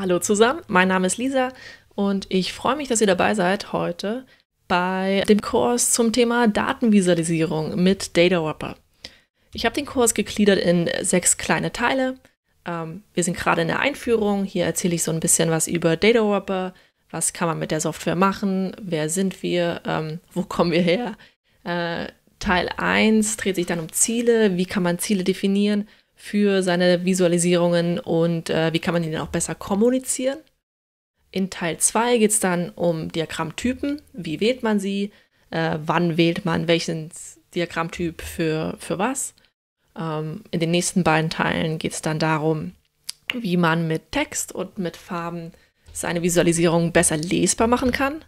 Hallo zusammen, mein Name ist Lisa und ich freue mich, dass ihr dabei seid heute bei dem Kurs zum Thema Datenvisualisierung mit DataWrapper. Ich habe den Kurs gegliedert in sechs kleine Teile. Ähm, wir sind gerade in der Einführung. Hier erzähle ich so ein bisschen was über DataWrapper. Was kann man mit der Software machen? Wer sind wir? Ähm, wo kommen wir her? Äh, Teil 1 dreht sich dann um Ziele. Wie kann man Ziele definieren? für seine Visualisierungen und äh, wie kann man die dann auch besser kommunizieren. In Teil 2 geht es dann um Diagrammtypen, wie wählt man sie, äh, wann wählt man welchen Diagrammtyp für, für was. Ähm, in den nächsten beiden Teilen geht es dann darum, wie man mit Text und mit Farben seine Visualisierung besser lesbar machen kann.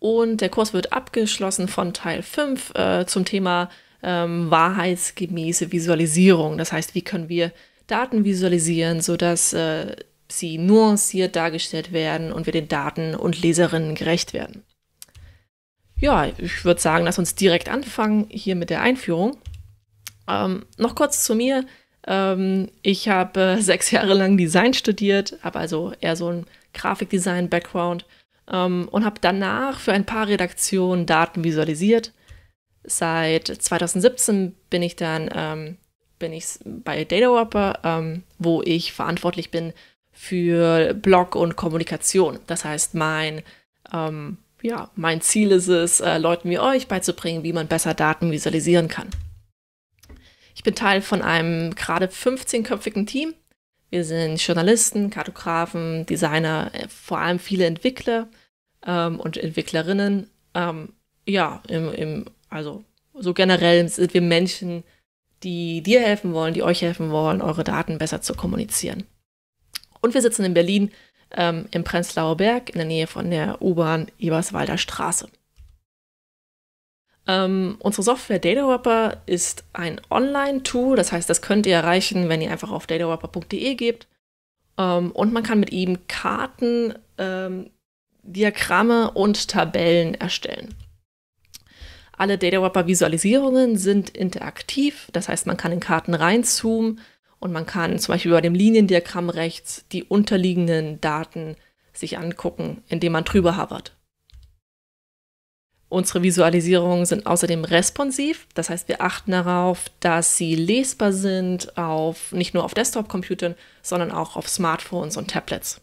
Und der Kurs wird abgeschlossen von Teil 5 äh, zum Thema ähm, wahrheitsgemäße Visualisierung. Das heißt, wie können wir Daten visualisieren, sodass äh, sie nuanciert dargestellt werden und wir den Daten und Leserinnen gerecht werden. Ja, ich würde sagen, lass uns direkt anfangen hier mit der Einführung. Ähm, noch kurz zu mir. Ähm, ich habe äh, sechs Jahre lang Design studiert, habe also eher so einen Grafikdesign-Background ähm, und habe danach für ein paar Redaktionen Daten visualisiert Seit 2017 bin ich dann ähm, bin ich bei DataWhopper, ähm, wo ich verantwortlich bin für Blog und Kommunikation. Das heißt, mein, ähm, ja, mein Ziel ist es, äh, Leuten wie euch beizubringen, wie man besser Daten visualisieren kann. Ich bin Teil von einem gerade 15-köpfigen Team. Wir sind Journalisten, Kartografen, Designer, äh, vor allem viele Entwickler ähm, und Entwicklerinnen. Ähm, ja, im, im also so generell sind wir Menschen, die dir helfen wollen, die euch helfen wollen, eure Daten besser zu kommunizieren. Und wir sitzen in Berlin ähm, im Prenzlauer Berg in der Nähe von der U-Bahn Eberswalder Straße. Ähm, unsere Software DataWapper ist ein Online-Tool, das heißt, das könnt ihr erreichen, wenn ihr einfach auf datawapper.de gebt. Ähm, und man kann mit ihm Karten, ähm, Diagramme und Tabellen erstellen. Alle Data Wrapper Visualisierungen sind interaktiv, das heißt, man kann in Karten reinzoomen und man kann zum Beispiel über dem Liniendiagramm rechts die unterliegenden Daten sich angucken, indem man drüber hovert. Unsere Visualisierungen sind außerdem responsiv, das heißt, wir achten darauf, dass sie lesbar sind auf nicht nur auf Desktop-Computern, sondern auch auf Smartphones und Tablets.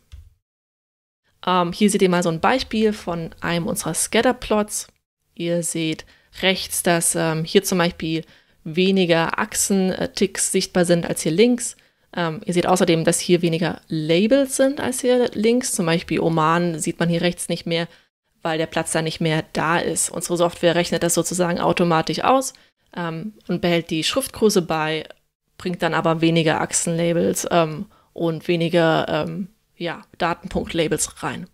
Ähm, hier seht ihr mal so ein Beispiel von einem unserer Scatterplots. Ihr seht rechts, dass ähm, hier zum Beispiel weniger Achsenticks sichtbar sind als hier links. Ähm, ihr seht außerdem, dass hier weniger Labels sind als hier links. Zum Beispiel Oman sieht man hier rechts nicht mehr, weil der Platz da nicht mehr da ist. Unsere Software rechnet das sozusagen automatisch aus ähm, und behält die Schriftgröße bei, bringt dann aber weniger Achsenlabels ähm, und weniger ähm, ja, Datenpunktlabels rein.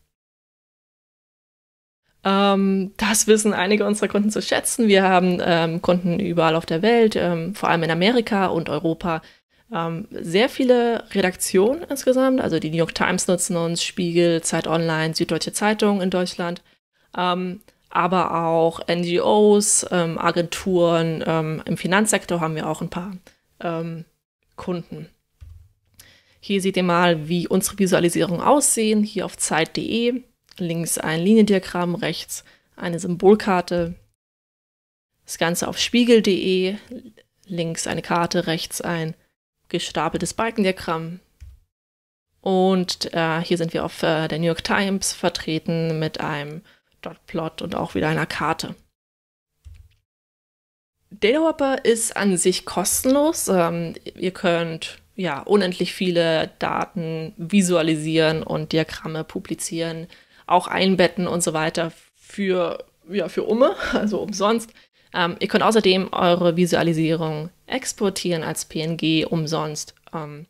Ähm, das wissen einige unserer Kunden zu schätzen. Wir haben ähm, Kunden überall auf der Welt, ähm, vor allem in Amerika und Europa. Ähm, sehr viele Redaktionen insgesamt, also die New York Times nutzen uns, Spiegel, Zeit Online, Süddeutsche Zeitung in Deutschland, ähm, aber auch NGOs, ähm, Agenturen. Im Finanzsektor haben wir auch ein paar Kunden. Hier seht ihr mal, wie unsere Visualisierung aussehen, hier auf zeit.de links ein Liniendiagramm, rechts eine Symbolkarte. Das Ganze auf spiegel.de, links eine Karte, rechts ein gestapeltes Balkendiagramm. Und äh, hier sind wir auf äh, der New York Times vertreten mit einem Dotplot und auch wieder einer Karte. Datawhopper ist an sich kostenlos. Ähm, ihr könnt ja unendlich viele Daten visualisieren und Diagramme publizieren, auch einbetten und so weiter für, ja, für Umme, also umsonst. Ähm, ihr könnt außerdem eure Visualisierung exportieren als PNG umsonst. Ähm,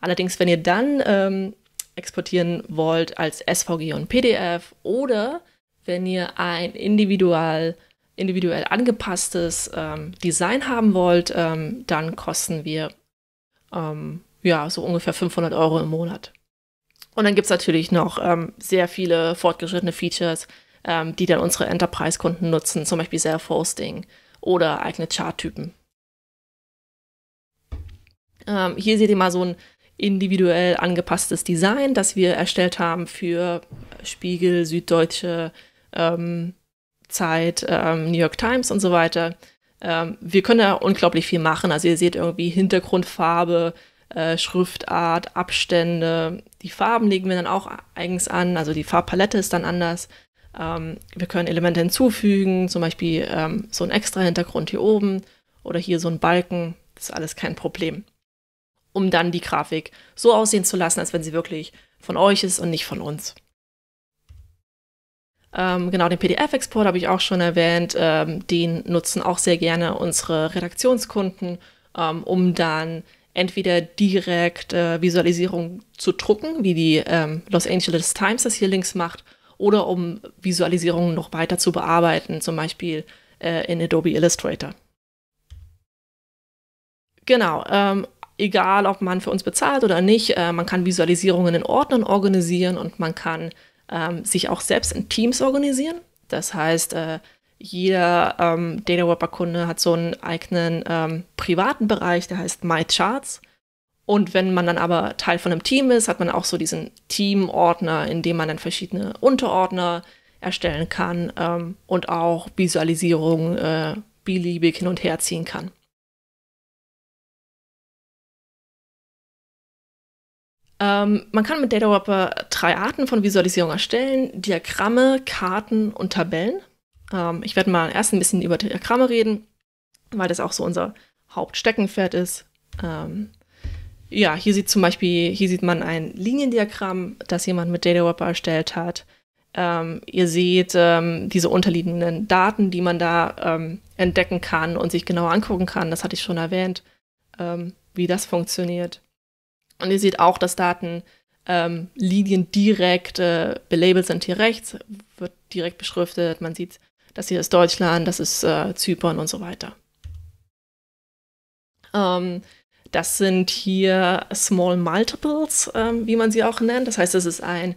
allerdings, wenn ihr dann ähm, exportieren wollt als SVG und PDF oder wenn ihr ein individual, individuell angepasstes ähm, Design haben wollt, ähm, dann kosten wir ähm, ja so ungefähr 500 Euro im Monat. Und dann gibt es natürlich noch ähm, sehr viele fortgeschrittene Features, ähm, die dann unsere Enterprise-Kunden nutzen, zum Beispiel Self-Hosting oder eigene Charttypen. Ähm, hier seht ihr mal so ein individuell angepasstes Design, das wir erstellt haben für Spiegel, Süddeutsche, ähm, Zeit, ähm, New York Times und so weiter. Ähm, wir können da unglaublich viel machen. Also ihr seht irgendwie Hintergrundfarbe, äh, Schriftart, Abstände. Die Farben legen wir dann auch eigens an, also die Farbpalette ist dann anders. Ähm, wir können Elemente hinzufügen, zum Beispiel ähm, so ein extra Hintergrund hier oben oder hier so ein Balken. Das ist alles kein Problem. Um dann die Grafik so aussehen zu lassen, als wenn sie wirklich von euch ist und nicht von uns. Ähm, genau, den PDF-Export habe ich auch schon erwähnt. Ähm, den nutzen auch sehr gerne unsere Redaktionskunden, ähm, um dann entweder direkt äh, Visualisierung zu drucken, wie die ähm, Los Angeles Times das hier links macht, oder um Visualisierungen noch weiter zu bearbeiten, zum Beispiel äh, in Adobe Illustrator. Genau, ähm, egal ob man für uns bezahlt oder nicht, äh, man kann Visualisierungen in Ordnern organisieren und man kann ähm, sich auch selbst in Teams organisieren. Das heißt, äh, jeder ähm, Datawrapper-Kunde hat so einen eigenen ähm, privaten Bereich, der heißt My Charts. Und wenn man dann aber Teil von einem Team ist, hat man auch so diesen Team-Ordner, in dem man dann verschiedene Unterordner erstellen kann ähm, und auch Visualisierungen äh, beliebig hin und her ziehen kann. Ähm, man kann mit Datawrapper drei Arten von Visualisierung erstellen: Diagramme, Karten und Tabellen. Ähm, ich werde mal erst ein bisschen über Diagramme reden, weil das auch so unser Hauptsteckenpferd ist. Ähm, ja, hier sieht zum Beispiel, hier sieht man ein Liniendiagramm, das jemand mit DataWeb erstellt hat. Ähm, ihr seht ähm, diese unterliegenden Daten, die man da ähm, entdecken kann und sich genauer angucken kann. Das hatte ich schon erwähnt, ähm, wie das funktioniert. Und ihr seht auch, dass Datenlinien ähm, direkt äh, belabelt sind hier rechts, wird direkt beschriftet. Man sieht das hier ist Deutschland, das ist äh, Zypern und so weiter. Ähm, das sind hier Small Multiples, ähm, wie man sie auch nennt. Das heißt, es ist ein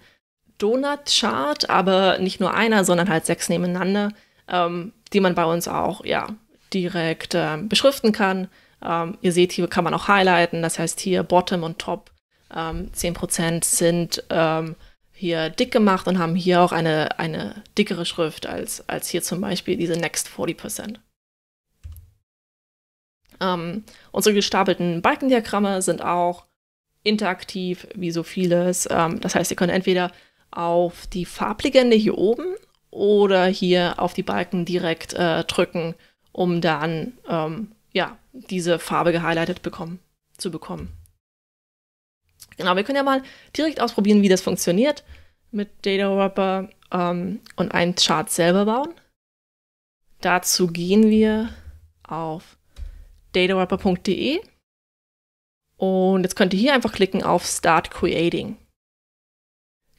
Donut-Chart, aber nicht nur einer, sondern halt sechs nebeneinander, ähm, die man bei uns auch ja, direkt äh, beschriften kann. Ähm, ihr seht, hier kann man auch highlighten. Das heißt, hier Bottom und Top ähm, 10% sind ähm, hier dick gemacht und haben hier auch eine, eine dickere Schrift als, als hier zum Beispiel diese Next 40%. Ähm, unsere gestapelten Balkendiagramme sind auch interaktiv wie so vieles. Ähm, das heißt, ihr könnt entweder auf die Farblegende hier oben oder hier auf die Balken direkt äh, drücken, um dann ähm, ja, diese Farbe gehighlightet bekommen, zu bekommen. Genau, wir können ja mal direkt ausprobieren, wie das funktioniert mit Data Wrapper ähm, und einen Chart selber bauen. Dazu gehen wir auf datawrapper.de und jetzt könnt ihr hier einfach klicken auf Start Creating.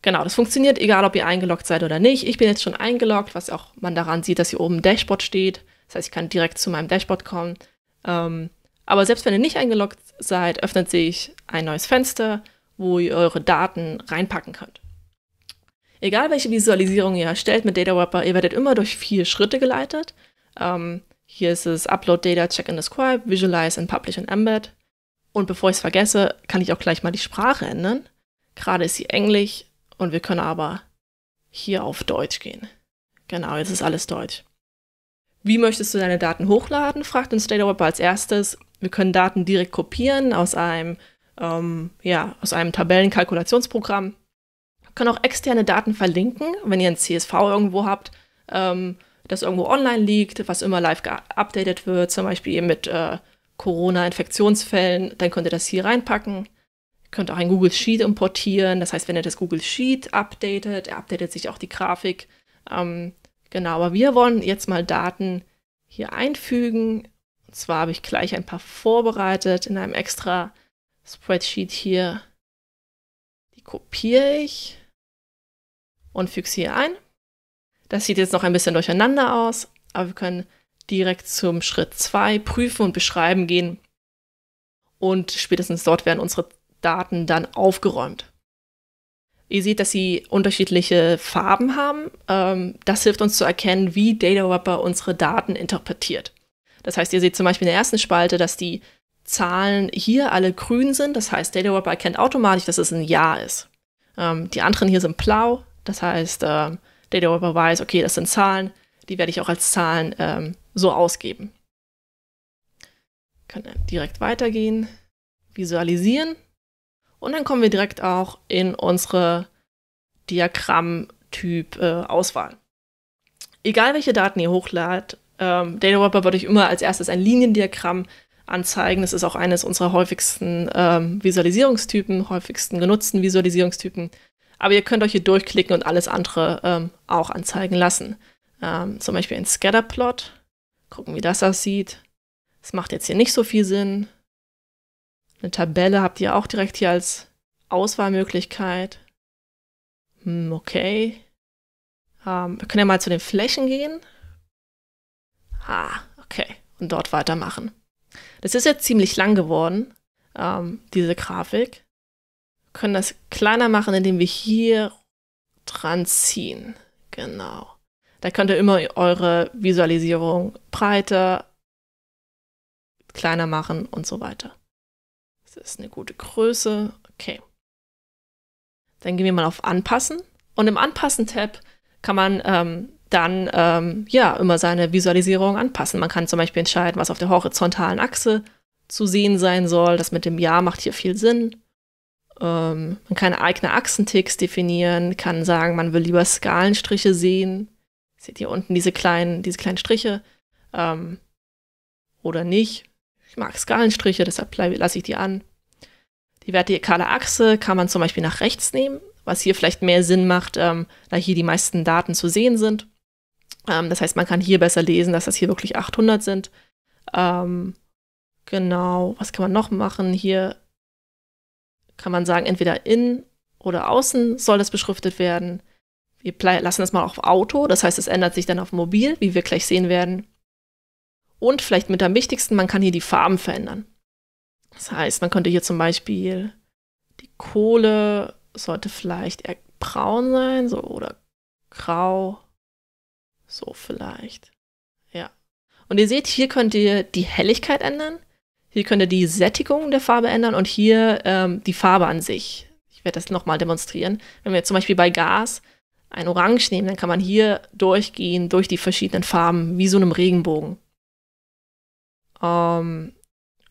Genau, das funktioniert, egal ob ihr eingeloggt seid oder nicht. Ich bin jetzt schon eingeloggt, was auch man daran sieht, dass hier oben Dashboard steht. Das heißt, ich kann direkt zu meinem Dashboard kommen. Ähm, aber selbst wenn ihr nicht eingeloggt seid, öffnet sich ein neues Fenster, wo ihr eure Daten reinpacken könnt. Egal welche Visualisierung ihr erstellt mit DataWrapper, ihr werdet immer durch vier Schritte geleitet. Ähm, hier ist es Upload Data, Check and Describe, Visualize and Publish and Embed. Und bevor ich es vergesse, kann ich auch gleich mal die Sprache ändern. Gerade ist sie Englisch und wir können aber hier auf Deutsch gehen. Genau, jetzt ist alles Deutsch. Wie möchtest du deine Daten hochladen? fragt uns DataWeb als erstes wir können Daten direkt kopieren aus einem, ähm, ja, aus einem Tabellenkalkulationsprogramm. Wir können auch externe Daten verlinken, wenn ihr ein CSV irgendwo habt, ähm, das irgendwo online liegt, was immer live geupdatet wird, zum Beispiel eben mit äh, Corona-Infektionsfällen, dann könnt ihr das hier reinpacken. Ihr könnt auch ein Google Sheet importieren, das heißt, wenn ihr das Google Sheet updatet, updatet sich auch die Grafik. Ähm, genau, aber wir wollen jetzt mal Daten hier einfügen und zwar habe ich gleich ein paar vorbereitet in einem extra Spreadsheet hier. Die kopiere ich und füge sie hier ein. Das sieht jetzt noch ein bisschen durcheinander aus, aber wir können direkt zum Schritt 2 prüfen und beschreiben gehen. Und spätestens dort werden unsere Daten dann aufgeräumt. Ihr seht, dass sie unterschiedliche Farben haben. Ähm, das hilft uns zu erkennen, wie Data Wrapper unsere Daten interpretiert. Das heißt, ihr seht zum Beispiel in der ersten Spalte, dass die Zahlen hier alle grün sind. Das heißt, Daily Wrapper erkennt automatisch, dass es ein Ja ist. Ähm, die anderen hier sind blau. Das heißt, ähm, Daily Wrapper weiß, okay, das sind Zahlen. Die werde ich auch als Zahlen ähm, so ausgeben. Kann direkt weitergehen, visualisieren. Und dann kommen wir direkt auch in unsere Diagrammtyp-Auswahl. Äh, Egal welche Daten ihr hochladet, ähm, Data Wrapper würde ich immer als erstes ein Liniendiagramm anzeigen. Das ist auch eines unserer häufigsten ähm, Visualisierungstypen, häufigsten genutzten Visualisierungstypen. Aber ihr könnt euch hier durchklicken und alles andere ähm, auch anzeigen lassen. Ähm, zum Beispiel ein Scatterplot. Gucken, wie das aussieht. Das macht jetzt hier nicht so viel Sinn. Eine Tabelle habt ihr auch direkt hier als Auswahlmöglichkeit. Hm, okay. Ähm, wir können ja mal zu den Flächen gehen ah, okay, und dort weitermachen. Das ist jetzt ziemlich lang geworden, ähm, diese Grafik. Wir können das kleiner machen, indem wir hier dran ziehen. Genau. Da könnt ihr immer eure Visualisierung breiter, kleiner machen und so weiter. Das ist eine gute Größe. Okay. Dann gehen wir mal auf Anpassen. Und im Anpassen-Tab kann man ähm, dann ähm, ja immer seine Visualisierung anpassen. Man kann zum Beispiel entscheiden, was auf der horizontalen Achse zu sehen sein soll. Das mit dem Jahr macht hier viel Sinn. Ähm, man kann eigene Achsenticks definieren, kann sagen, man will lieber Skalenstriche sehen. Seht ihr unten diese kleinen, diese kleinen Striche? Ähm, oder nicht. Ich mag Skalenstriche, deshalb lasse ich die an. Die vertikale Achse kann man zum Beispiel nach rechts nehmen, was hier vielleicht mehr Sinn macht, ähm, da hier die meisten Daten zu sehen sind. Ähm, das heißt, man kann hier besser lesen, dass das hier wirklich 800 sind. Ähm, genau, was kann man noch machen? Hier kann man sagen, entweder innen oder außen soll das beschriftet werden. Wir lassen das mal auf Auto, das heißt, es ändert sich dann auf mobil, wie wir gleich sehen werden. Und vielleicht mit am wichtigsten, man kann hier die Farben verändern. Das heißt, man könnte hier zum Beispiel die Kohle sollte vielleicht eher braun sein, so oder grau. So vielleicht. Ja. Und ihr seht, hier könnt ihr die Helligkeit ändern. Hier könnt ihr die Sättigung der Farbe ändern und hier ähm, die Farbe an sich. Ich werde das nochmal demonstrieren. Wenn wir jetzt zum Beispiel bei Gas ein Orange nehmen, dann kann man hier durchgehen, durch die verschiedenen Farben, wie so einem Regenbogen. Ähm,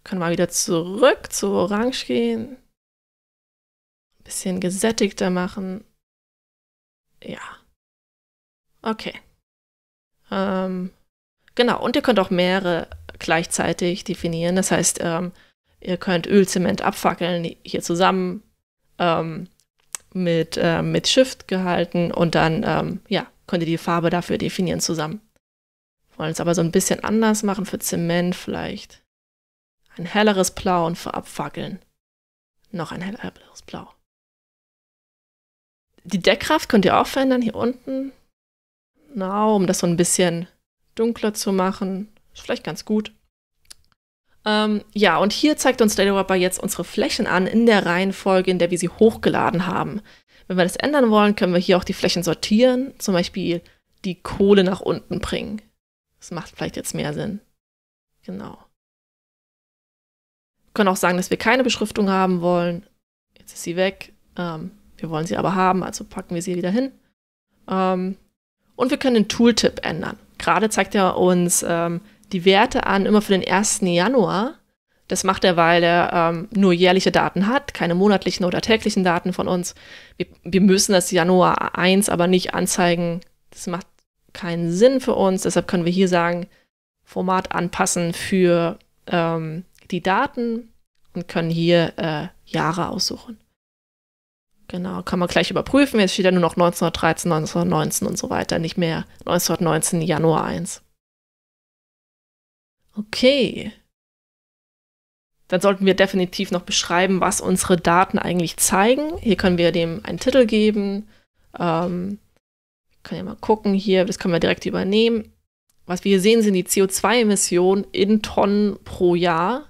können wir mal wieder zurück zu Orange gehen. Ein Bisschen gesättigter machen. Ja. Okay. Ähm, genau, und ihr könnt auch mehrere gleichzeitig definieren. Das heißt, ähm, ihr könnt Öl, Zement abfackeln, hier zusammen ähm, mit, äh, mit Shift gehalten und dann, ähm, ja, könnt ihr die Farbe dafür definieren zusammen. Wollen es aber so ein bisschen anders machen für Zement vielleicht. Ein helleres Blau und für Abfackeln noch ein helleres Blau. Die Deckkraft könnt ihr auch verändern hier unten na, um das so ein bisschen dunkler zu machen. Ist vielleicht ganz gut. Ähm, ja, und hier zeigt uns Dailywhipper jetzt unsere Flächen an in der Reihenfolge, in der wir sie hochgeladen haben. Wenn wir das ändern wollen, können wir hier auch die Flächen sortieren, zum Beispiel die Kohle nach unten bringen. Das macht vielleicht jetzt mehr Sinn. Genau. Wir können auch sagen, dass wir keine Beschriftung haben wollen. Jetzt ist sie weg. Ähm, wir wollen sie aber haben, also packen wir sie wieder hin. Ähm, und wir können den Tooltip ändern. Gerade zeigt er uns ähm, die Werte an, immer für den 1. Januar. Das macht er, weil er ähm, nur jährliche Daten hat, keine monatlichen oder täglichen Daten von uns. Wir, wir müssen das Januar 1 aber nicht anzeigen. Das macht keinen Sinn für uns. Deshalb können wir hier sagen, Format anpassen für ähm, die Daten und können hier äh, Jahre aussuchen. Genau, kann man gleich überprüfen. Jetzt steht ja nur noch 1913, 1919 und so weiter, nicht mehr 1919 Januar 1. Okay. Dann sollten wir definitiv noch beschreiben, was unsere Daten eigentlich zeigen. Hier können wir dem einen Titel geben. Ähm, kann ja mal gucken hier, das können wir direkt übernehmen. Was wir hier sehen, sind die CO2-Emissionen in Tonnen pro Jahr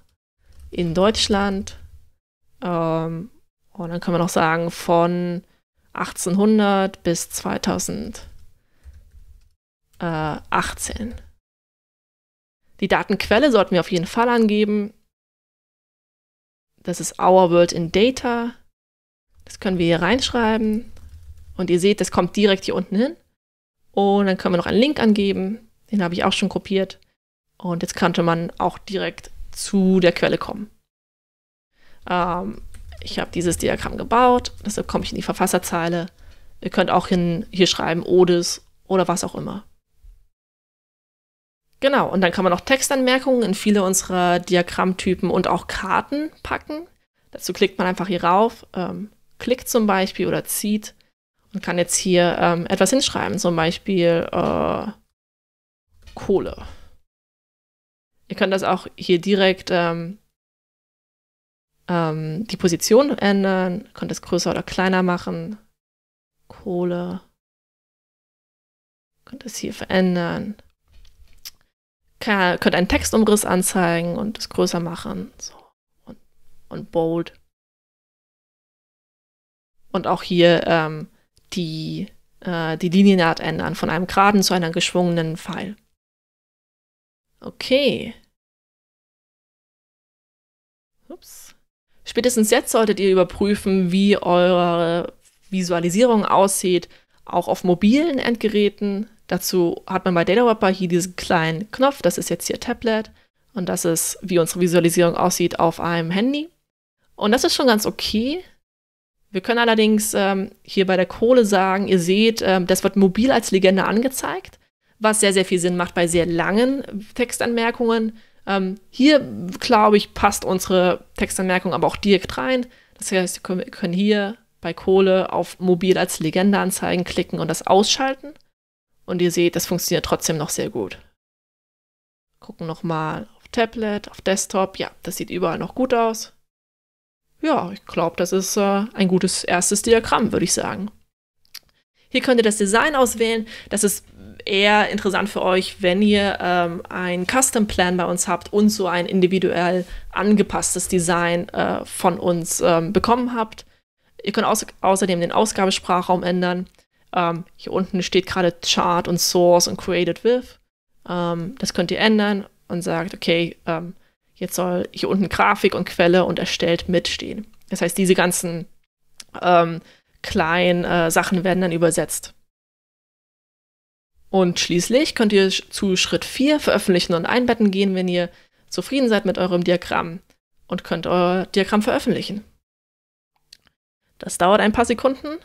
in Deutschland. Ähm, und dann können wir noch sagen, von 1800 bis 2018. Äh, Die Datenquelle sollten wir auf jeden Fall angeben. Das ist Our World in Data. Das können wir hier reinschreiben. Und ihr seht, das kommt direkt hier unten hin. Und dann können wir noch einen Link angeben. Den habe ich auch schon kopiert. Und jetzt könnte man auch direkt zu der Quelle kommen. Ähm, ich habe dieses Diagramm gebaut, deshalb komme ich in die Verfasserzeile. Ihr könnt auch hin, hier schreiben Odes oder was auch immer. Genau, und dann kann man auch Textanmerkungen in viele unserer Diagrammtypen und auch Karten packen. Dazu klickt man einfach hier rauf, ähm, klickt zum Beispiel oder zieht und kann jetzt hier ähm, etwas hinschreiben, zum Beispiel äh, Kohle. Ihr könnt das auch hier direkt ähm, ähm, die Position ändern, konnte es größer oder kleiner machen. Kohle, konnte es hier verändern. Kann, könnt einen Textumriss anzeigen und es größer machen. So. Und, und bold. Und auch hier ähm, die, äh, die Linienart ändern, von einem geraden zu einem geschwungenen Pfeil. Okay. Ups. Spätestens jetzt solltet ihr überprüfen, wie eure Visualisierung aussieht, auch auf mobilen Endgeräten. Dazu hat man bei DataWrapper hier diesen kleinen Knopf, das ist jetzt hier Tablet und das ist, wie unsere Visualisierung aussieht auf einem Handy. Und das ist schon ganz okay. Wir können allerdings ähm, hier bei der Kohle sagen, ihr seht, ähm, das wird mobil als Legende angezeigt, was sehr, sehr viel Sinn macht bei sehr langen Textanmerkungen. Ähm, hier, glaube ich, passt unsere Textanmerkung aber auch direkt rein. Das heißt, wir können hier bei Kohle auf Mobil als Legende anzeigen klicken und das ausschalten. Und ihr seht, das funktioniert trotzdem noch sehr gut. Gucken nochmal auf Tablet, auf Desktop. Ja, das sieht überall noch gut aus. Ja, ich glaube, das ist äh, ein gutes erstes Diagramm, würde ich sagen. Hier könnt ihr das Design auswählen. Das ist eher interessant für euch, wenn ihr ähm, ein Custom Plan bei uns habt und so ein individuell angepasstes Design äh, von uns ähm, bekommen habt. Ihr könnt au außerdem den Ausgabesprachraum ändern. Ähm, hier unten steht gerade Chart und Source und Created with. Ähm, das könnt ihr ändern und sagt, okay, ähm, jetzt soll hier unten Grafik und Quelle und erstellt mitstehen. Das heißt, diese ganzen ähm, kleinen äh, Sachen werden dann übersetzt. Und schließlich könnt ihr zu Schritt 4 veröffentlichen und einbetten gehen, wenn ihr zufrieden seid mit eurem Diagramm und könnt euer Diagramm veröffentlichen. Das dauert ein paar Sekunden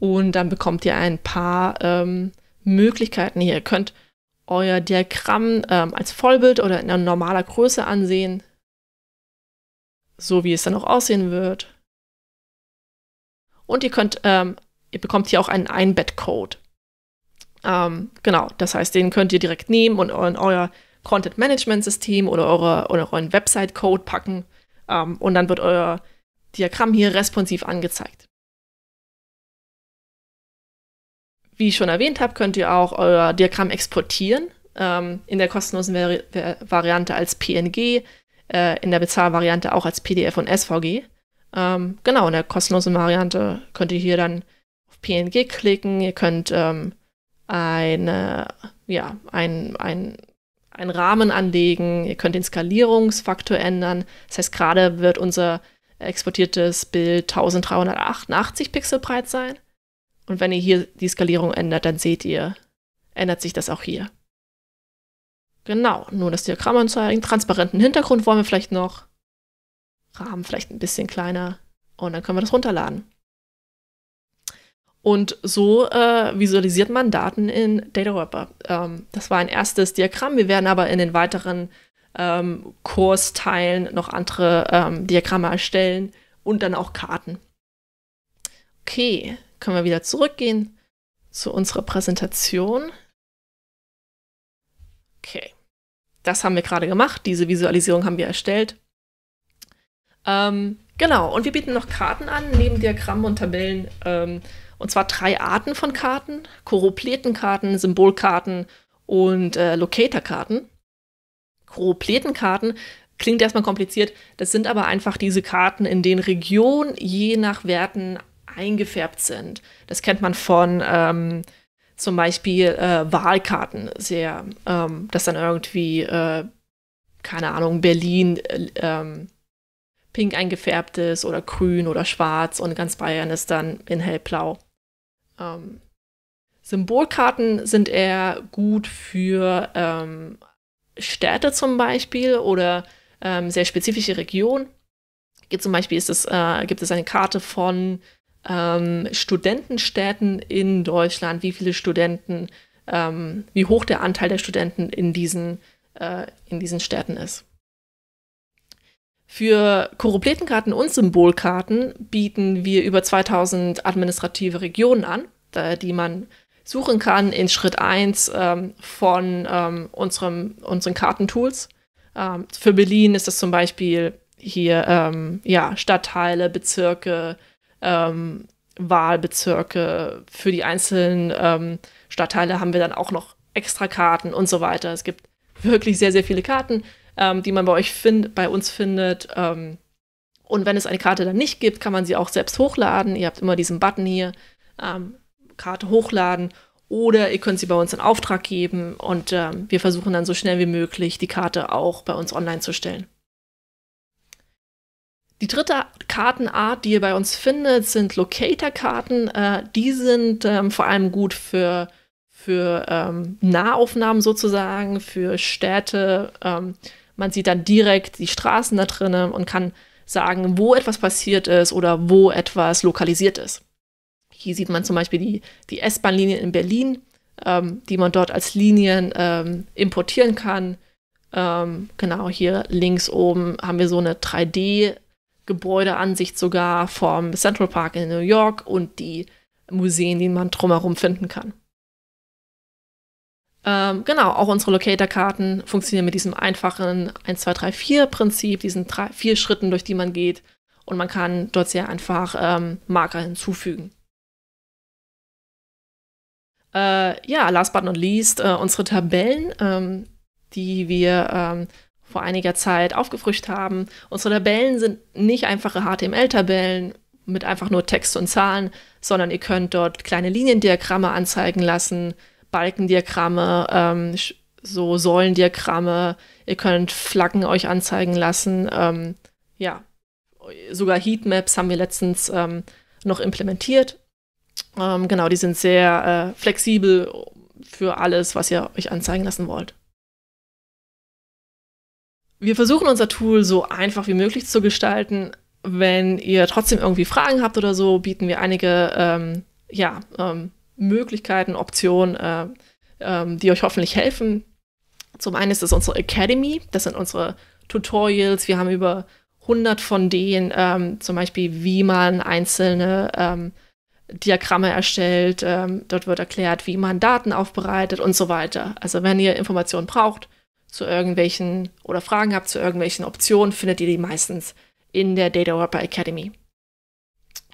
und dann bekommt ihr ein paar ähm, Möglichkeiten hier. Ihr könnt euer Diagramm ähm, als Vollbild oder in einer normaler Größe ansehen, so wie es dann auch aussehen wird. Und ihr könnt, ähm, ihr bekommt hier auch einen Einbettcode. Ähm, genau, das heißt, den könnt ihr direkt nehmen und in euer Content-Management-System oder, eure, oder euren Website-Code packen ähm, und dann wird euer Diagramm hier responsiv angezeigt. Wie ich schon erwähnt habe, könnt ihr auch euer Diagramm exportieren ähm, in der kostenlosen Vari Variante als PNG, äh, in der Bezahlvariante auch als PDF und SVG. Ähm, genau, in der kostenlosen Variante könnt ihr hier dann auf PNG klicken, ihr könnt ähm, eine, ja, ein, ein, ein Rahmen anlegen, ihr könnt den Skalierungsfaktor ändern. Das heißt, gerade wird unser exportiertes Bild 1388 Pixel breit sein. Und wenn ihr hier die Skalierung ändert, dann seht ihr, ändert sich das auch hier. Genau, nun das Diagramm anzeigen. Transparenten Hintergrund wollen wir vielleicht noch. Rahmen vielleicht ein bisschen kleiner. Und dann können wir das runterladen. Und so äh, visualisiert man Daten in DataWrapper. Ähm, das war ein erstes Diagramm. Wir werden aber in den weiteren ähm, Kursteilen noch andere ähm, Diagramme erstellen und dann auch Karten. Okay, können wir wieder zurückgehen zu unserer Präsentation. Okay, das haben wir gerade gemacht. Diese Visualisierung haben wir erstellt. Ähm, genau, und wir bieten noch Karten an, neben Diagrammen und Tabellen ähm, und zwar drei Arten von Karten: Choropletenkarten, Symbolkarten und äh, Locatorkarten. Choropletenkarten klingt erstmal kompliziert, das sind aber einfach diese Karten, in denen Regionen je nach Werten eingefärbt sind. Das kennt man von ähm, zum Beispiel äh, Wahlkarten sehr, ähm, dass dann irgendwie, äh, keine Ahnung, Berlin äh, ähm, pink eingefärbt ist oder grün oder schwarz und ganz Bayern ist dann in hellblau. Ähm, Symbolkarten sind eher gut für ähm, Städte zum Beispiel oder ähm, sehr spezifische Regionen. zum Beispiel ist es, äh, gibt es eine Karte von ähm, Studentenstädten in Deutschland, wie viele Studenten, ähm, wie hoch der Anteil der Studenten in diesen, äh, in diesen Städten ist. Für Choropletenkarten und Symbolkarten bieten wir über 2000 administrative Regionen an, die man suchen kann in Schritt 1 ähm, von ähm, unserem, unseren Kartentools. Ähm, für Berlin ist das zum Beispiel hier ähm, ja, Stadtteile, Bezirke, ähm, Wahlbezirke. Für die einzelnen ähm, Stadtteile haben wir dann auch noch extra Karten und so weiter. Es gibt wirklich sehr, sehr viele Karten ähm, die man bei euch find, bei uns findet. Ähm, und wenn es eine Karte dann nicht gibt, kann man sie auch selbst hochladen. Ihr habt immer diesen Button hier, ähm, Karte hochladen. Oder ihr könnt sie bei uns in Auftrag geben und ähm, wir versuchen dann so schnell wie möglich die Karte auch bei uns online zu stellen. Die dritte Kartenart, die ihr bei uns findet, sind Locator-Karten. Äh, die sind ähm, vor allem gut für, für ähm, Nahaufnahmen sozusagen, für Städte ähm, man sieht dann direkt die Straßen da drinnen und kann sagen, wo etwas passiert ist oder wo etwas lokalisiert ist. Hier sieht man zum Beispiel die, die S-Bahn-Linien in Berlin, ähm, die man dort als Linien ähm, importieren kann. Ähm, genau hier links oben haben wir so eine 3D-Gebäudeansicht sogar vom Central Park in New York und die Museen, die man drumherum finden kann. Ähm, genau, auch unsere Locator-Karten funktionieren mit diesem einfachen 1, 2, 3, 4-Prinzip, diesen drei, vier Schritten, durch die man geht. Und man kann dort sehr einfach ähm, Marker hinzufügen. Äh, ja, last but not least, äh, unsere Tabellen, ähm, die wir ähm, vor einiger Zeit aufgefrischt haben. Unsere Tabellen sind nicht einfache HTML-Tabellen mit einfach nur Text und Zahlen, sondern ihr könnt dort kleine Liniendiagramme anzeigen lassen, Balkendiagramme, ähm, so Säulendiagramme, ihr könnt Flaggen euch anzeigen lassen. Ähm, ja, sogar Heatmaps haben wir letztens ähm, noch implementiert. Ähm, genau, die sind sehr äh, flexibel für alles, was ihr euch anzeigen lassen wollt. Wir versuchen unser Tool so einfach wie möglich zu gestalten. Wenn ihr trotzdem irgendwie Fragen habt oder so, bieten wir einige ähm, ja, ähm, Möglichkeiten, Optionen, äh, ähm, die euch hoffentlich helfen. Zum einen ist es unsere Academy, das sind unsere Tutorials. Wir haben über 100 von denen, ähm, zum Beispiel, wie man einzelne ähm, Diagramme erstellt. Ähm, dort wird erklärt, wie man Daten aufbereitet und so weiter. Also, wenn ihr Informationen braucht zu irgendwelchen oder Fragen habt zu irgendwelchen Optionen, findet ihr die meistens in der Data Worker Academy.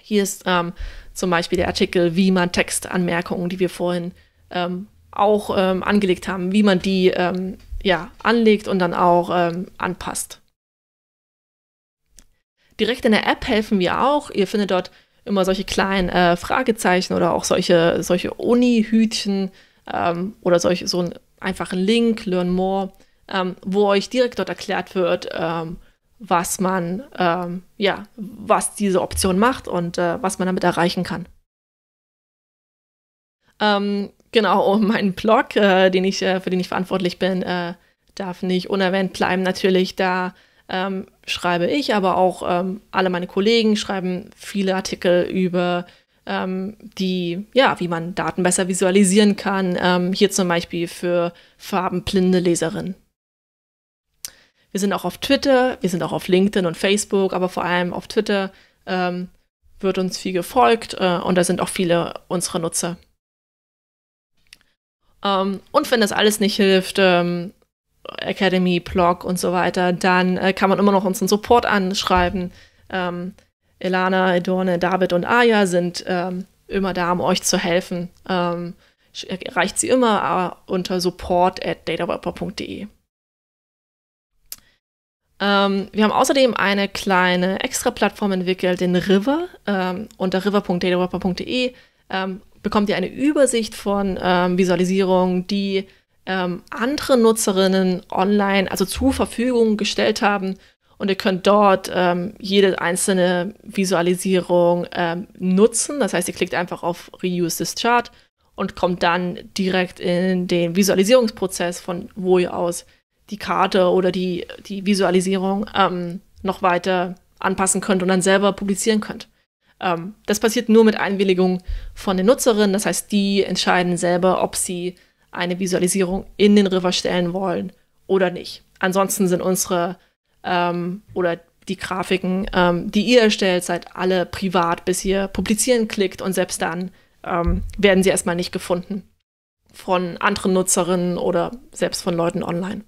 Hier ist ähm, zum Beispiel der Artikel, wie man Textanmerkungen, die wir vorhin ähm, auch ähm, angelegt haben, wie man die ähm, ja, anlegt und dann auch ähm, anpasst. Direkt in der App helfen wir auch. Ihr findet dort immer solche kleinen äh, Fragezeichen oder auch solche, solche Uni-Hütchen ähm, oder solche, so einen einfachen Link, Learn More, ähm, wo euch direkt dort erklärt wird, was man, ähm, ja, was diese Option macht und äh, was man damit erreichen kann. Ähm, genau, mein Blog, äh, den ich, äh, für den ich verantwortlich bin, äh, darf nicht unerwähnt bleiben. Natürlich, da ähm, schreibe ich, aber auch ähm, alle meine Kollegen schreiben viele Artikel über ähm, die, ja, wie man Daten besser visualisieren kann. Ähm, hier zum Beispiel für farbenblinde Leserinnen. Wir sind auch auf Twitter, wir sind auch auf LinkedIn und Facebook, aber vor allem auf Twitter ähm, wird uns viel gefolgt äh, und da sind auch viele unserer Nutzer. Ähm, und wenn das alles nicht hilft, ähm, Academy, Blog und so weiter, dann äh, kann man immer noch unseren Support anschreiben. Ähm, Elana, Edorne, David und Aya sind ähm, immer da, um euch zu helfen ähm, erreicht sie immer äh, unter support at datawrapper.de. Ähm, wir haben außerdem eine kleine Extra-Plattform entwickelt, den River. Ähm, unter river.datadeveloper.de ähm, bekommt ihr eine Übersicht von ähm, Visualisierungen, die ähm, andere Nutzerinnen online, also zur Verfügung gestellt haben. Und ihr könnt dort ähm, jede einzelne Visualisierung ähm, nutzen. Das heißt, ihr klickt einfach auf Reuse this Chart und kommt dann direkt in den Visualisierungsprozess, von wo ihr aus die Karte oder die, die Visualisierung ähm, noch weiter anpassen könnt und dann selber publizieren könnt. Ähm, das passiert nur mit Einwilligung von den Nutzerinnen. Das heißt, die entscheiden selber, ob sie eine Visualisierung in den River stellen wollen oder nicht. Ansonsten sind unsere ähm, oder die Grafiken, ähm, die ihr erstellt, seid alle privat, bis ihr publizieren klickt und selbst dann ähm, werden sie erstmal nicht gefunden von anderen Nutzerinnen oder selbst von Leuten online.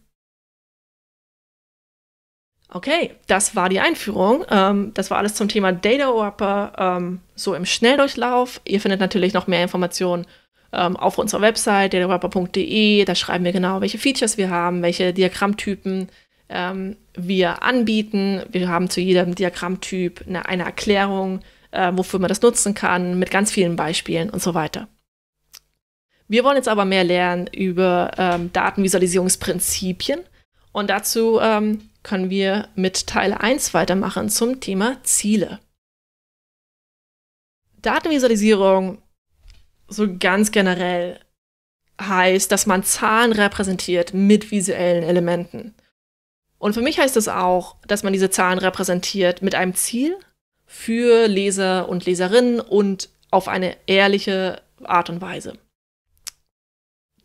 Okay, das war die Einführung. Ähm, das war alles zum Thema Data Wrapper ähm, so im Schnelldurchlauf. Ihr findet natürlich noch mehr Informationen ähm, auf unserer Website datawrapper.de. Da schreiben wir genau, welche Features wir haben, welche Diagrammtypen ähm, wir anbieten. Wir haben zu jedem Diagrammtyp eine, eine Erklärung, äh, wofür man das nutzen kann, mit ganz vielen Beispielen und so weiter. Wir wollen jetzt aber mehr lernen über ähm, Datenvisualisierungsprinzipien. Und dazu ähm, können wir mit Teil 1 weitermachen zum Thema Ziele. Datenvisualisierung so ganz generell heißt, dass man Zahlen repräsentiert mit visuellen Elementen. Und für mich heißt es das auch, dass man diese Zahlen repräsentiert mit einem Ziel für Leser und Leserinnen und auf eine ehrliche Art und Weise.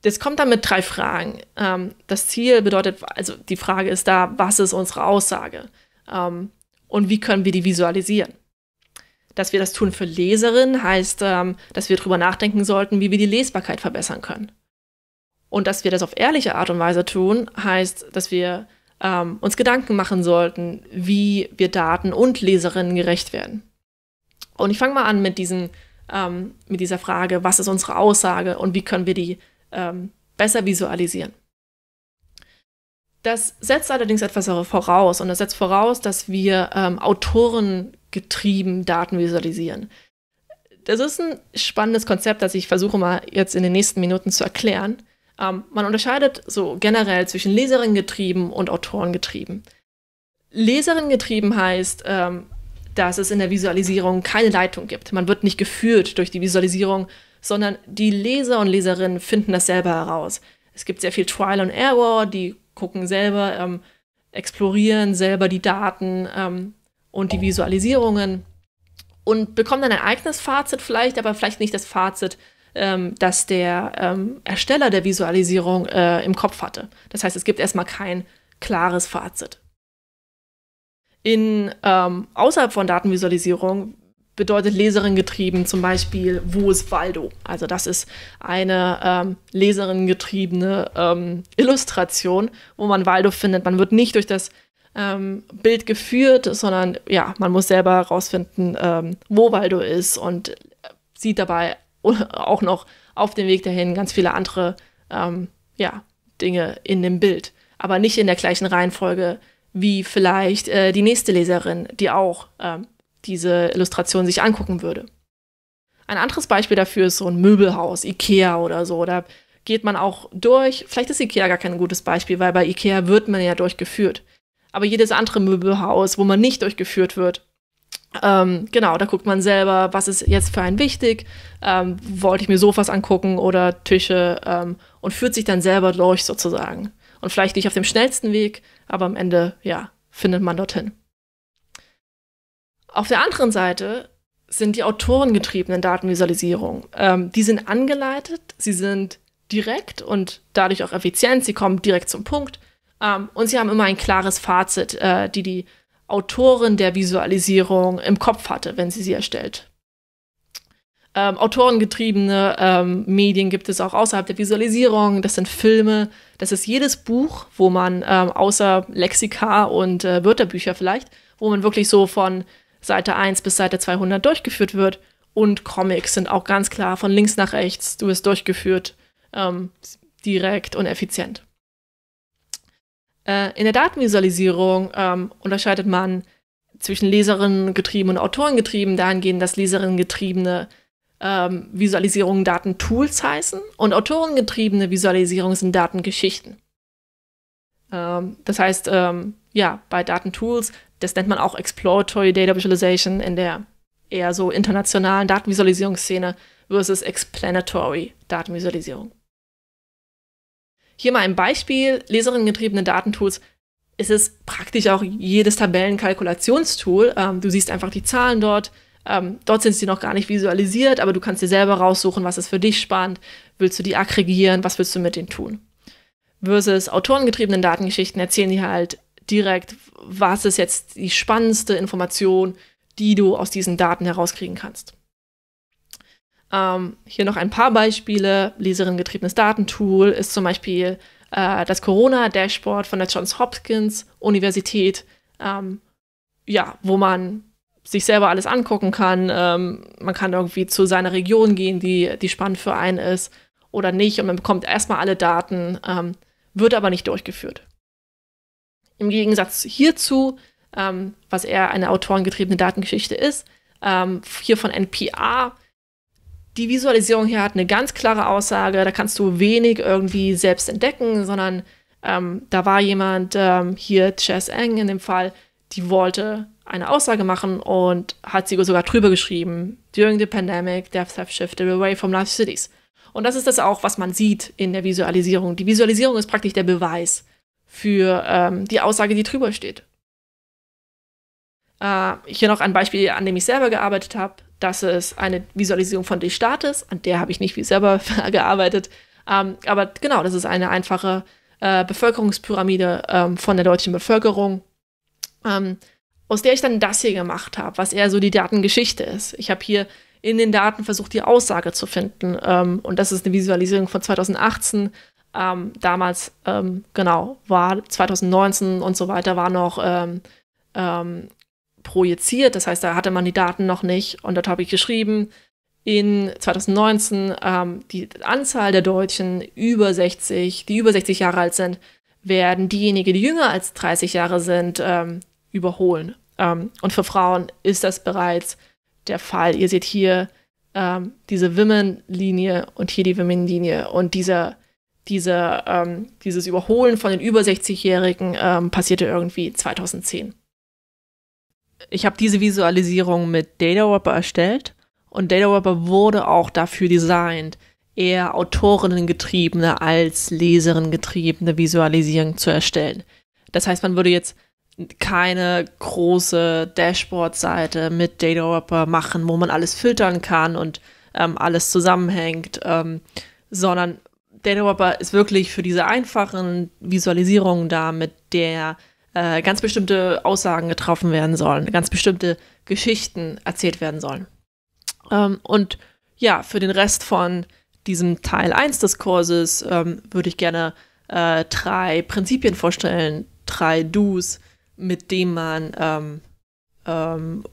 Das kommt dann mit drei Fragen. Ähm, das Ziel bedeutet, also die Frage ist da, was ist unsere Aussage? Ähm, und wie können wir die visualisieren? Dass wir das tun für Leserinnen heißt, ähm, dass wir darüber nachdenken sollten, wie wir die Lesbarkeit verbessern können. Und dass wir das auf ehrliche Art und Weise tun, heißt, dass wir ähm, uns Gedanken machen sollten, wie wir Daten und Leserinnen gerecht werden. Und ich fange mal an mit, diesen, ähm, mit dieser Frage, was ist unsere Aussage und wie können wir die ähm, besser visualisieren. Das setzt allerdings etwas voraus und das setzt voraus, dass wir ähm, autorengetrieben Daten visualisieren. Das ist ein spannendes Konzept, das ich versuche mal jetzt in den nächsten Minuten zu erklären. Ähm, man unterscheidet so generell zwischen Leserin-getrieben und Autorengetrieben. Leserin-getrieben heißt, ähm, dass es in der Visualisierung keine Leitung gibt. Man wird nicht geführt durch die Visualisierung sondern die Leser und Leserinnen finden das selber heraus. Es gibt sehr viel Trial and Error, die gucken selber, ähm, explorieren selber die Daten ähm, und die Visualisierungen und bekommen dann ein eigenes Fazit vielleicht, aber vielleicht nicht das Fazit, ähm, das der ähm, Ersteller der Visualisierung äh, im Kopf hatte. Das heißt, es gibt erstmal kein klares Fazit. In, ähm, außerhalb von Datenvisualisierung bedeutet Leserin getrieben, zum Beispiel Wo ist Waldo? Also das ist eine ähm, Leserin getriebene ähm, Illustration, wo man Waldo findet. Man wird nicht durch das ähm, Bild geführt, sondern ja, man muss selber herausfinden, ähm, wo Waldo ist und sieht dabei auch noch auf dem Weg dahin ganz viele andere ähm, ja, Dinge in dem Bild. Aber nicht in der gleichen Reihenfolge wie vielleicht äh, die nächste Leserin, die auch ähm, diese Illustration sich angucken würde. Ein anderes Beispiel dafür ist so ein Möbelhaus, Ikea oder so. Da geht man auch durch. Vielleicht ist Ikea gar kein gutes Beispiel, weil bei Ikea wird man ja durchgeführt. Aber jedes andere Möbelhaus, wo man nicht durchgeführt wird, ähm, genau, da guckt man selber, was ist jetzt für einen wichtig, ähm, wollte ich mir Sofas angucken oder Tische ähm, und führt sich dann selber durch sozusagen. Und vielleicht nicht auf dem schnellsten Weg, aber am Ende, ja, findet man dorthin. Auf der anderen Seite sind die autorengetriebenen Datenvisualisierungen. Ähm, die sind angeleitet, sie sind direkt und dadurch auch effizient, sie kommen direkt zum Punkt ähm, und sie haben immer ein klares Fazit, äh, die die Autorin der Visualisierung im Kopf hatte, wenn sie sie erstellt. Ähm, autorengetriebene ähm, Medien gibt es auch außerhalb der Visualisierung. Das sind Filme, das ist jedes Buch, wo man ähm, außer Lexika und äh, Wörterbücher vielleicht, wo man wirklich so von Seite 1 bis Seite 200 durchgeführt wird. Und Comics sind auch ganz klar von links nach rechts, du wirst durchgeführt, ähm, direkt und effizient. Äh, in der Datenvisualisierung ähm, unterscheidet man zwischen Leserinnen getrieben und Autoren getrieben, dahingehend, dass Leserinnen getriebene ähm, Visualisierungen Datentools heißen und Autoren getriebene Visualisierungen sind Datengeschichten. Ähm, das heißt, ähm, ja, bei Datentools das nennt man auch Exploratory Data Visualization in der eher so internationalen Datenvisualisierungsszene versus Explanatory Datenvisualisierung. Hier mal ein Beispiel. Leserinnengetriebene Datentools ist es praktisch auch jedes Tabellenkalkulationstool. Ähm, du siehst einfach die Zahlen dort. Ähm, dort sind sie noch gar nicht visualisiert, aber du kannst dir selber raussuchen, was ist für dich spannend. Willst du die aggregieren? Was willst du mit denen tun? Versus autorengetriebenen Datengeschichten erzählen die halt direkt, was ist jetzt die spannendste Information, die du aus diesen Daten herauskriegen kannst. Ähm, hier noch ein paar Beispiele. Leserin-getriebenes Datentool ist zum Beispiel äh, das Corona-Dashboard von der Johns Hopkins Universität, ähm, ja, wo man sich selber alles angucken kann. Ähm, man kann irgendwie zu seiner Region gehen, die, die spannend für einen ist oder nicht. Und man bekommt erstmal alle Daten, ähm, wird aber nicht durchgeführt. Im Gegensatz hierzu, ähm, was eher eine autorengetriebene Datengeschichte ist, ähm, hier von NPR, die Visualisierung hier hat eine ganz klare Aussage, da kannst du wenig irgendwie selbst entdecken, sondern ähm, da war jemand, ähm, hier Chess Eng in dem Fall, die wollte eine Aussage machen und hat sie sogar drüber geschrieben. During the pandemic, deaths have shifted away from large cities. Und das ist das auch, was man sieht in der Visualisierung. Die Visualisierung ist praktisch der Beweis für ähm, die Aussage, die drüber steht. Äh, hier noch ein Beispiel, an dem ich selber gearbeitet habe. Das ist eine Visualisierung von des Staates. An der habe ich nicht wie selber gearbeitet. Ähm, aber genau, das ist eine einfache äh, Bevölkerungspyramide ähm, von der deutschen Bevölkerung, ähm, aus der ich dann das hier gemacht habe, was eher so die Datengeschichte ist. Ich habe hier in den Daten versucht, die Aussage zu finden. Ähm, und das ist eine Visualisierung von 2018 ähm, damals, ähm, genau, war 2019 und so weiter, war noch ähm, ähm, projiziert. Das heißt, da hatte man die Daten noch nicht. Und dort habe ich geschrieben, in 2019 ähm, die Anzahl der Deutschen über 60, die über 60 Jahre alt sind, werden diejenigen, die jünger als 30 Jahre sind, ähm, überholen. Ähm, und für Frauen ist das bereits der Fall. Ihr seht hier ähm, diese Women-Linie und hier die Women-Linie. Und dieser diese, ähm, dieses Überholen von den über 60-Jährigen ähm, passierte irgendwie 2010. Ich habe diese Visualisierung mit DataWapper erstellt und DataWapper wurde auch dafür designt, eher Autorinnengetriebene als Leseringetriebene Visualisierung zu erstellen. Das heißt, man würde jetzt keine große Dashboard-Seite mit DataWapper machen, wo man alles filtern kann und ähm, alles zusammenhängt, ähm, sondern Danowapper ist wirklich für diese einfachen Visualisierungen da, mit der äh, ganz bestimmte Aussagen getroffen werden sollen, ganz bestimmte Geschichten erzählt werden sollen. Ähm, und ja, für den Rest von diesem Teil 1 des Kurses ähm, würde ich gerne äh, drei Prinzipien vorstellen, drei Do's, mit denen man ähm, ähm,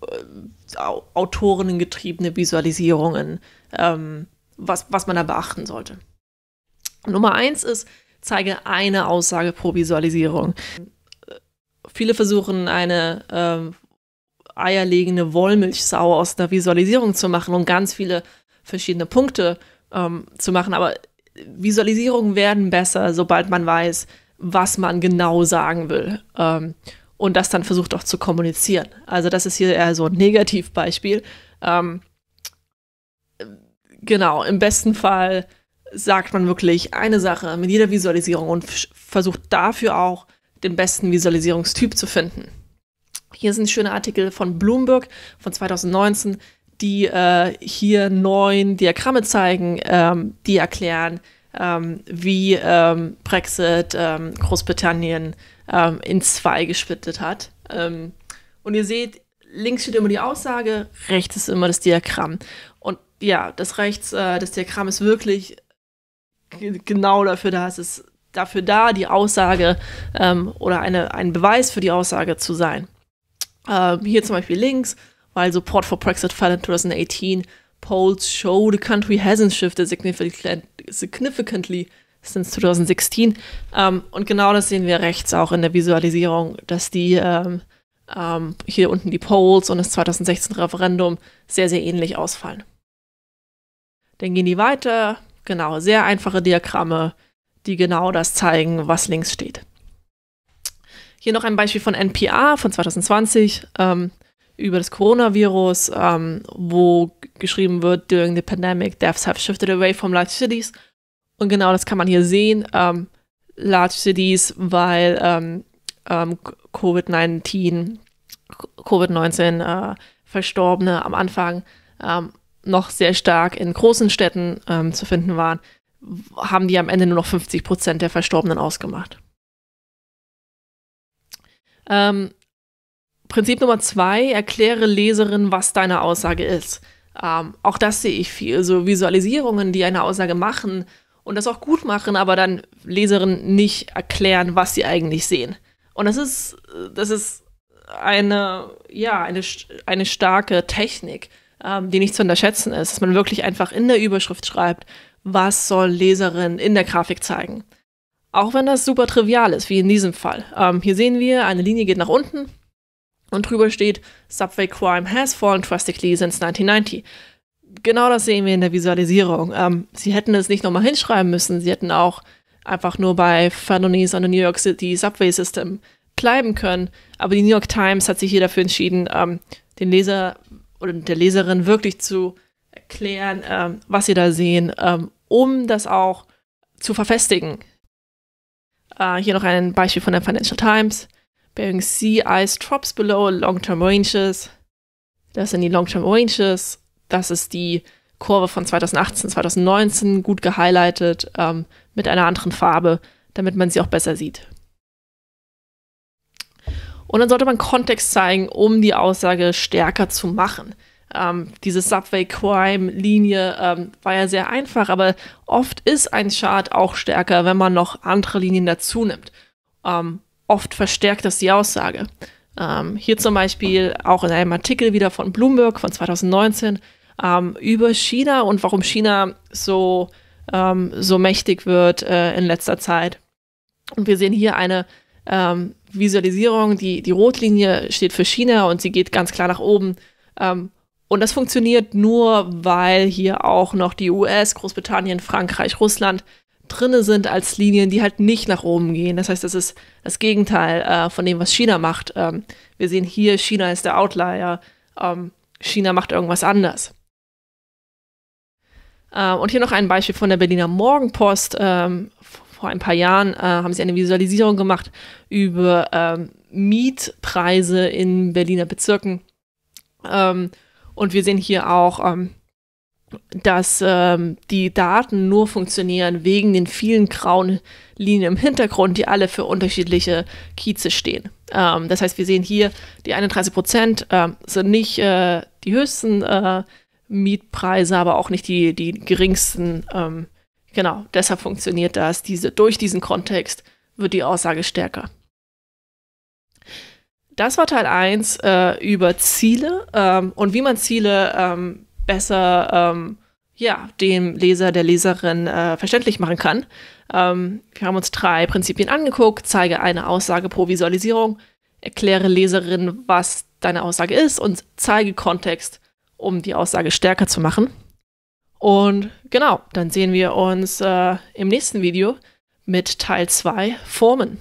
autorengetriebene Visualisierungen, ähm, was, was man da beachten sollte. Nummer eins ist, zeige eine Aussage pro Visualisierung. Viele versuchen eine ähm, eierlegende Wollmilchsau aus einer Visualisierung zu machen und ganz viele verschiedene Punkte ähm, zu machen. Aber Visualisierungen werden besser, sobald man weiß, was man genau sagen will. Ähm, und das dann versucht auch zu kommunizieren. Also das ist hier eher so ein Negativbeispiel. Ähm, genau, im besten Fall sagt man wirklich eine Sache mit jeder Visualisierung und versucht dafür auch den besten Visualisierungstyp zu finden. Hier sind schöne Artikel von Bloomberg von 2019, die äh, hier neun Diagramme zeigen, ähm, die erklären, ähm, wie ähm, Brexit ähm, Großbritannien ähm, in zwei gesplittet hat. Ähm, und ihr seht, links steht immer die Aussage, rechts ist immer das Diagramm. Und ja, das rechts, äh, das Diagramm ist wirklich genau dafür da ist, es dafür da, die Aussage ähm, oder eine, ein Beweis für die Aussage zu sein. Ähm, hier zum Beispiel links, weil support for Brexit fell in 2018, polls show the country hasn't shifted significantly since 2016. Ähm, und genau das sehen wir rechts auch in der Visualisierung, dass die ähm, ähm, hier unten die Polls und das 2016 Referendum sehr, sehr ähnlich ausfallen. Dann gehen die weiter, Genau, sehr einfache Diagramme, die genau das zeigen, was links steht. Hier noch ein Beispiel von NPR von 2020 ähm, über das Coronavirus, ähm, wo geschrieben wird, during the pandemic, deaths have shifted away from large cities. Und genau das kann man hier sehen. Ähm, large cities, weil Covid-19 ähm, ähm, COVID-19 äh, Verstorbene am Anfang ähm, noch sehr stark in großen Städten ähm, zu finden waren, haben die am Ende nur noch 50 Prozent der Verstorbenen ausgemacht. Ähm, Prinzip Nummer zwei, erkläre Leserin, was deine Aussage ist. Ähm, auch das sehe ich viel, so Visualisierungen, die eine Aussage machen und das auch gut machen, aber dann Leserinnen nicht erklären, was sie eigentlich sehen. Und das ist, das ist eine, ja, eine, eine starke Technik ähm, die nicht zu unterschätzen ist, dass man wirklich einfach in der Überschrift schreibt, was soll Leserin in der Grafik zeigen. Auch wenn das super trivial ist, wie in diesem Fall. Ähm, hier sehen wir, eine Linie geht nach unten und drüber steht, Subway Crime has fallen drastically since 1990. Genau das sehen wir in der Visualisierung. Ähm, sie hätten es nicht nochmal hinschreiben müssen, sie hätten auch einfach nur bei Felonies on the New York City Subway System bleiben können. Aber die New York Times hat sich hier dafür entschieden, ähm, den Leser oder der Leserin wirklich zu erklären, ähm, was sie da sehen, ähm, um das auch zu verfestigen. Äh, hier noch ein Beispiel von der Financial Times. Bearing Sea Ice drops below long-term ranges. Das sind die long-term ranges. Das ist die Kurve von 2018, 2019 gut gehighlightet ähm, mit einer anderen Farbe, damit man sie auch besser sieht. Und dann sollte man Kontext zeigen, um die Aussage stärker zu machen. Ähm, diese Subway-Crime-Linie ähm, war ja sehr einfach, aber oft ist ein Chart auch stärker, wenn man noch andere Linien dazu nimmt. Ähm, oft verstärkt das die Aussage. Ähm, hier zum Beispiel auch in einem Artikel wieder von Bloomberg von 2019 ähm, über China und warum China so, ähm, so mächtig wird äh, in letzter Zeit. Und wir sehen hier eine ähm, Visualisierung, die, die Rotlinie steht für China und sie geht ganz klar nach oben. Ähm, und das funktioniert nur, weil hier auch noch die US, Großbritannien, Frankreich, Russland drinne sind als Linien, die halt nicht nach oben gehen. Das heißt, das ist das Gegenteil äh, von dem, was China macht. Ähm, wir sehen hier, China ist der Outlier. Ähm, China macht irgendwas anders. Ähm, und hier noch ein Beispiel von der Berliner Morgenpost ähm, vor ein paar Jahren äh, haben sie eine Visualisierung gemacht über ähm, Mietpreise in Berliner Bezirken. Ähm, und wir sehen hier auch, ähm, dass ähm, die Daten nur funktionieren wegen den vielen grauen Linien im Hintergrund, die alle für unterschiedliche Kieze stehen. Ähm, das heißt, wir sehen hier, die 31 Prozent äh, sind nicht äh, die höchsten äh, Mietpreise, aber auch nicht die, die geringsten ähm, Genau, deshalb funktioniert das. Diese, durch diesen Kontext wird die Aussage stärker. Das war Teil 1 äh, über Ziele ähm, und wie man Ziele ähm, besser ähm, ja, dem Leser, der Leserin äh, verständlich machen kann. Ähm, wir haben uns drei Prinzipien angeguckt. Zeige eine Aussage pro Visualisierung, erkläre Leserin, was deine Aussage ist und zeige Kontext, um die Aussage stärker zu machen. Und genau, dann sehen wir uns äh, im nächsten Video mit Teil 2 Formen.